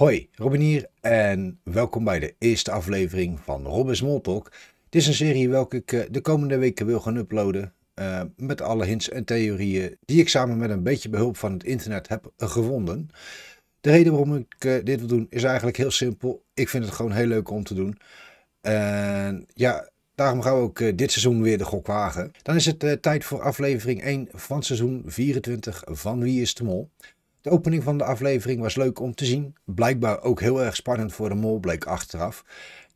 Hoi, Robin hier en welkom bij de eerste aflevering van Robin Smalltalk. Talk. Dit is een serie welke ik eh, de komende weken wil gaan uploaden. Eh, met alle hints en theorieën die ik samen met een beetje behulp van het internet heb gevonden. De reden waarom ik eh, dit wil doen is eigenlijk heel simpel. Ik vind het gewoon heel leuk om te doen. En ja, daarom gaan we ook dit seizoen weer de gok wagen. Dan is het tijd voor aflevering 1 van seizoen 24 van Wie is de Mol? De opening van de aflevering was leuk om te zien. Blijkbaar ook heel erg spannend voor de mol, bleek achteraf.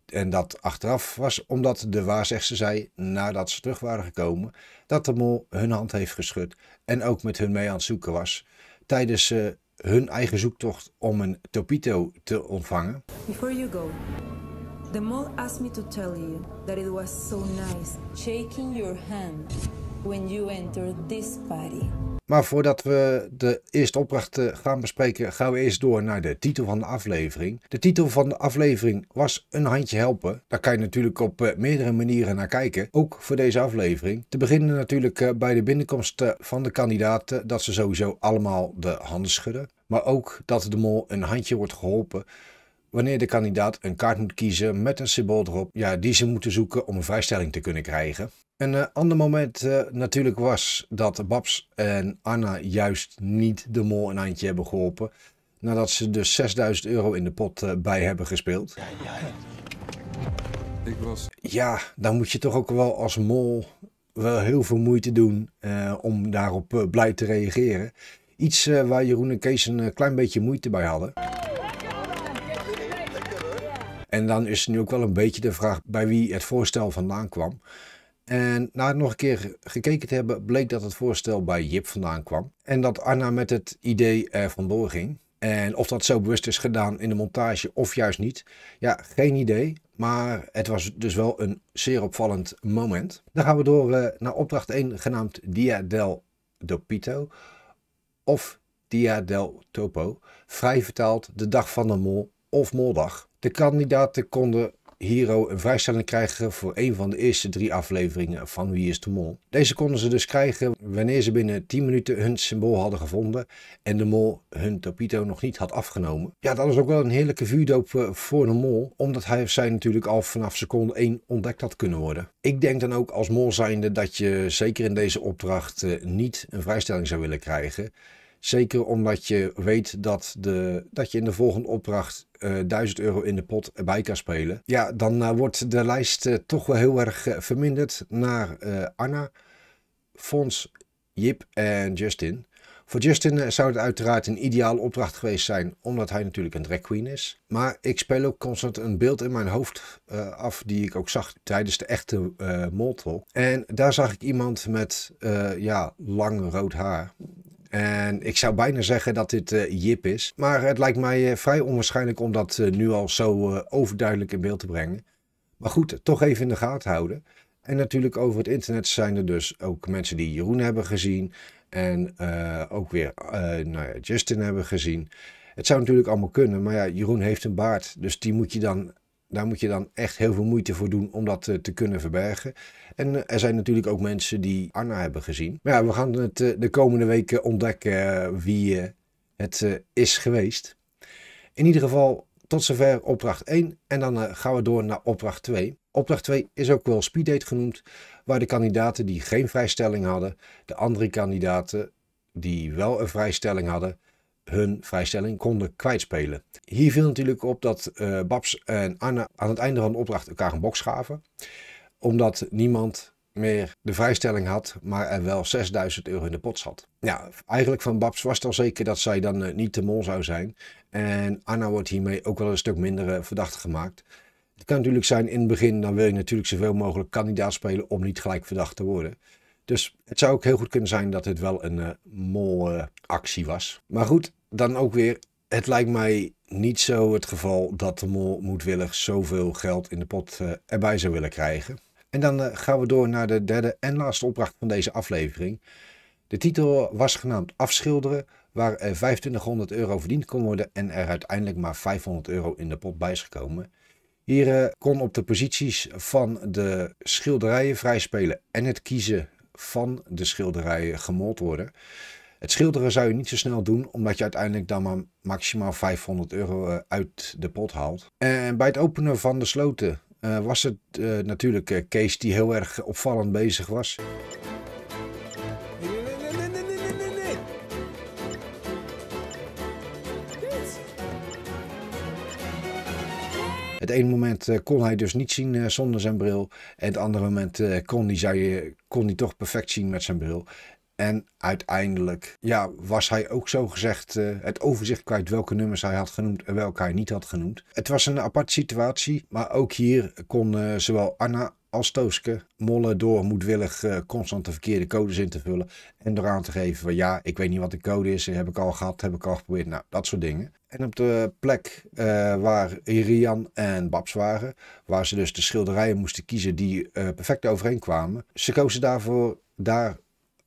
En dat achteraf was omdat de waarzegster zei, nadat ze terug waren gekomen, dat de mol hun hand heeft geschud en ook met hun mee aan het zoeken was tijdens eh, hun eigen zoektocht om een topito te ontvangen. Before you go, the mole asked me to tell you that it was so nice shaking your hand when you entered this party. Maar voordat we de eerste opdracht eh, gaan bespreken, gaan we eerst door naar de titel van de aflevering. De titel van de aflevering was Een handje helpen. Daar kan je natuurlijk op eh, meerdere manieren naar kijken, ook voor deze aflevering. Te beginnen natuurlijk eh, bij de binnenkomst van de kandidaten, dat ze sowieso allemaal de handen schudden. Maar ook dat de mol een handje wordt geholpen wanneer de kandidaat een kaart moet kiezen met een symbool erop, ja, die ze moeten zoeken om een vrijstelling te kunnen krijgen. Een eh, ander moment eh, natuurlijk was dat Babs en Anna juist niet de mol een eindje hebben geholpen. Nadat ze dus 6000 euro in de pot eh, bij hebben gespeeld. Ja, ja, ja. Ik was... ja, dan moet je toch ook wel als mol wel heel veel moeite doen om daarop blij te reageren. Iets waar Jeroen en Kees een klein beetje moeite bij hadden. En dan is nu ook wel een beetje de vraag bij wie het voorstel vandaan kwam. En na nog een keer gekeken te hebben, bleek dat het voorstel bij Jip vandaan kwam. En dat Anna met het idee er vandoor ging. En of dat zo bewust is gedaan in de montage of juist niet, ja, geen idee. Maar het was dus wel een zeer opvallend moment. Dan gaan we door eh, naar opdracht 1, genaamd Dia del Dopito. Of Dia del Topo. Vrij vertaald de dag van de mol of moldag. De kandidaten konden Hero een vrijstelling krijgen voor een van de eerste drie afleveringen van Wie is de Mol. Deze konden ze dus krijgen wanneer ze binnen 10 minuten hun symbool hadden gevonden en de mol hun topito nog niet had afgenomen. Ja, dat is ook wel een heerlijke vuurdoop eh, voor de mol, omdat hij of zij natuurlijk al vanaf seconde 1 ontdekt had kunnen worden. Ik denk dan ook als mol zijnde dat je zeker in deze opdracht eh, niet een vrijstelling zou willen krijgen. Zeker omdat je weet dat, de, dat je in de volgende opdracht uh, eh, 1000 euro in de pot bij kan spelen. Ja, dan eh, wordt de lijst eh, toch wel heel erg verminderd naar Anna, Fons, Jip en Justin. Voor Justin zou het uiteraard een ideale opdracht geweest zijn, omdat hij natuurlijk een drag queen is. Maar ik speel ook constant een beeld in mijn hoofd af, die ik ook zag tijdens de echte uh, En daar zag ik iemand met ja, lang rood haar. En ik zou bijna zeggen dat dit uh, Jip is. Maar het lijkt mij eh, vrij onwaarschijnlijk om dat eh, nu al zo overduidelijk in beeld te brengen. Maar goed, toch even in de gaten houden. En natuurlijk over het internet zijn er dus ook mensen die Jeroen hebben gezien. En ook weer nou ja, Justin hebben gezien. Het zou natuurlijk allemaal kunnen, maar ja, Jeroen heeft een baard. Dus die moet je dan daar moet je dan echt heel veel moeite voor doen om dat eh, te kunnen verbergen. En eh, er zijn natuurlijk ook mensen die Anna hebben gezien. Maar ja, we gaan het eh, de komende weken ontdekken wie het is geweest. In ieder geval tot zover opdracht 1 en dan gaan we door naar opdracht 2. Opdracht 2 is ook wel speeddate genoemd, waar de kandidaten die geen vrijstelling hadden, de andere kandidaten die wel een vrijstelling hadden, hun vrijstelling konden kwijtspelen. Hier viel natuurlijk op dat uh, Babs en Anna aan het einde van de opdracht elkaar een box gaven. Omdat niemand meer de vrijstelling had, maar er wel 6000 euro in de pot zat. Ja, eigenlijk van Babs was het al zeker dat zij dan eh, niet de mol zou zijn. En Anna wordt hiermee ook wel een stuk minder eh, verdacht gemaakt. Het kan natuurlijk zijn in het begin, dan wil je natuurlijk zoveel mogelijk kandidaat spelen om niet gelijk verdacht te worden. Dus het zou ook heel goed kunnen zijn dat dit wel een uh, eh, molactie eh, actie was. Maar goed, dan ook weer. Het lijkt mij niet zo het geval dat de mol moedwillig zoveel geld in de pot eh, erbij zou willen krijgen. En dan gaan we door naar de derde en laatste opdracht van deze aflevering. De titel was genaamd Afschilderen, waar 2500 euro verdiend kon worden en er uiteindelijk maar 500 euro in de pot bij is gekomen. Hier kon op de posities van de schilderijen vrijspelen en het kiezen van de schilderijen gemold worden. Het schilderen zou je niet zo snel doen, omdat je uiteindelijk dan maar maximaal 500 euro eh, uit de pot haalt. En bij het openen van de sloten eh, was het eh, natuurlijk Kees die heel erg opvallend bezig was. Het ene moment eh, kon hij dus niet zien eh, zonder zijn bril. En het andere moment eh, kon, hij, zei, kon hij toch perfect zien met zijn bril. En uiteindelijk ja, was hij ook zo gezegd het overzicht kwijt welke nummers hij had genoemd en welke hij niet had genoemd. Het was een aparte situatie, maar ook hier kon zowel Anna als Tooske Molle door moedwillig eh, constant de verkeerde codes in te vullen. En door aan te geven van ja, ik weet niet wat de code is, heb ik al gehad, heb ik al geprobeerd. Nou, dat soort dingen. En op de plek eh, waar Rian en Babs waren, waar ze dus de schilderijen moesten kiezen die uh, perfect overeenkwamen. Ze kozen daarvoor daar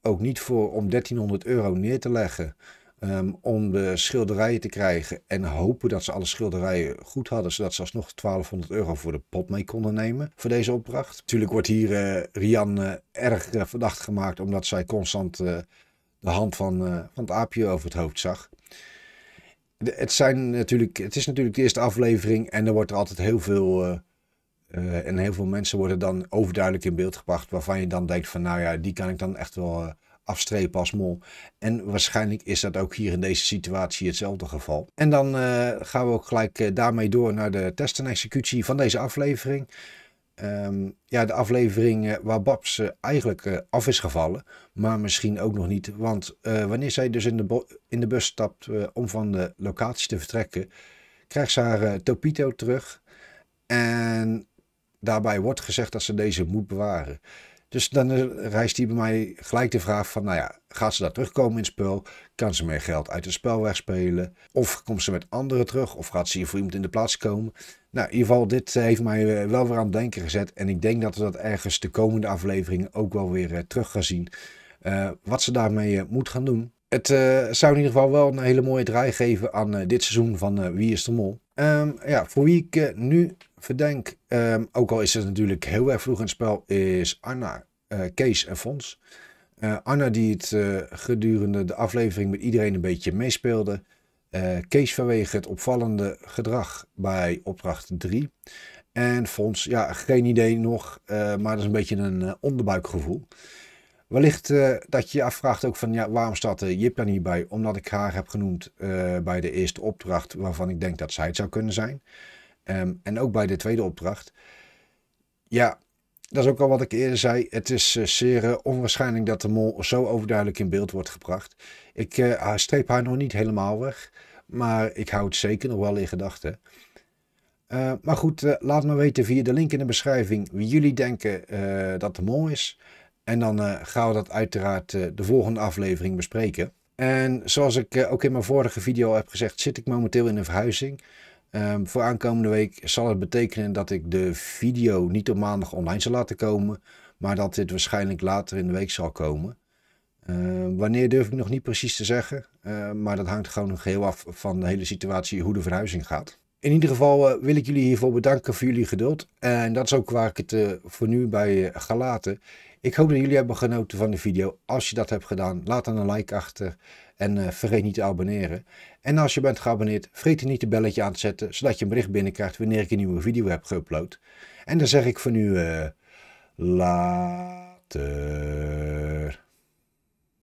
ook niet voor om 1300 euro neer te leggen. Ehm, om de schilderijen te krijgen. En hopen dat ze alle schilderijen goed hadden, zodat ze alsnog 1200 euro voor de pot mee konden nemen voor deze opdracht. Natuurlijk wordt hier uh, eh, Rian eh, erg eh, verdacht gemaakt, omdat zij constant de hand van, van het aapje over het hoofd zag. het, zijn natuurlijk, het is natuurlijk de eerste aflevering en er wordt er altijd heel veel... en heel veel mensen worden dan overduidelijk in beeld gebracht waarvan je dan denkt van nou ja, die kan ik dan echt wel afstrepen als mol. En waarschijnlijk is dat ook hier in deze situatie hetzelfde geval. En dan eh, gaan we ook gelijk eh, daarmee door naar de test en executie van deze aflevering. Ehm, ja, de aflevering eh, waar Babs eigenlijk af is gevallen, maar misschien ook nog niet. Want wanneer zij dus in de, in de bus stapt om van de locatie te vertrekken, krijgt ze haar Topito terug. En daarbij wordt gezegd dat ze deze moet bewaren. Dus dan eh, rijst hij bij mij gelijk de vraag van, nou ja, gaat ze daar terugkomen in het spel? Kan ze meer geld uit het spel wegspelen? Of komt ze met anderen terug? Of gaat ze hier voor iemand in de plaats komen? Nou, in ieder geval, dit eh, heeft mij eh, wel weer aan het denken gezet. En ik denk dat we dat ergens de komende afleveringen ook wel weer terug gaan zien. wat ze daarmee moet gaan doen het eh, zou in ieder geval wel een hele mooie draai geven aan eh, dit seizoen van eh, Wie is de Mol. Ehm, ja, voor wie ik nu verdenk, ehm, ook al is het natuurlijk heel erg vroeg in het spel, is Anna, Kees en Fons. Anna die het gedurende de aflevering met iedereen een beetje meespeelde. Kees vanwege het opvallende gedrag bij opdracht 3. En Fons, ja, geen idee nog, maar dat is een beetje een onderbuikgevoel. Wellicht eh, dat je je afvraagt ook van ja, waarom staat uh, Jip dan hierbij? Omdat ik haar heb genoemd eh, bij de eerste opdracht waarvan ik denk dat zij het zou kunnen zijn. Ehm, en ook bij de tweede opdracht. Ja, dat is ook al wat ik eerder zei. Het is eh, zeer onwaarschijnlijk dat de mol zo overduidelijk in beeld wordt gebracht. Ik ah, streep haar nog niet helemaal weg. Maar ik hou het zeker nog wel in gedachten. maar goed, laat me weten via de link in de beschrijving wie jullie denken dat de mol is. En dan uh, gaan we dat uiteraard eh, de volgende aflevering bespreken. En zoals ik eh, ook in mijn vorige video heb gezegd, zit ik momenteel in een verhuizing. Ehm, voor aankomende week zal het betekenen dat ik de video niet op maandag online zal laten komen. Maar dat dit waarschijnlijk later in de week zal komen. Ehm, wanneer durf ik nog niet precies te zeggen. maar dat hangt gewoon heel af van de hele situatie hoe de verhuizing gaat in ieder geval eh, wil ik jullie hiervoor bedanken voor jullie geduld. En dat is ook waar ik het eh, voor nu bij eh, laten. Ik hoop dat jullie hebben genoten van de video. Als je dat hebt gedaan, laat dan een like achter. En vergeet niet te abonneren. En als je bent geabonneerd, vergeet niet het belletje aan te zetten. Zodat je een bericht binnenkrijgt wanneer ik een nieuwe video heb geüpload. En dan zeg ik voor nu... later.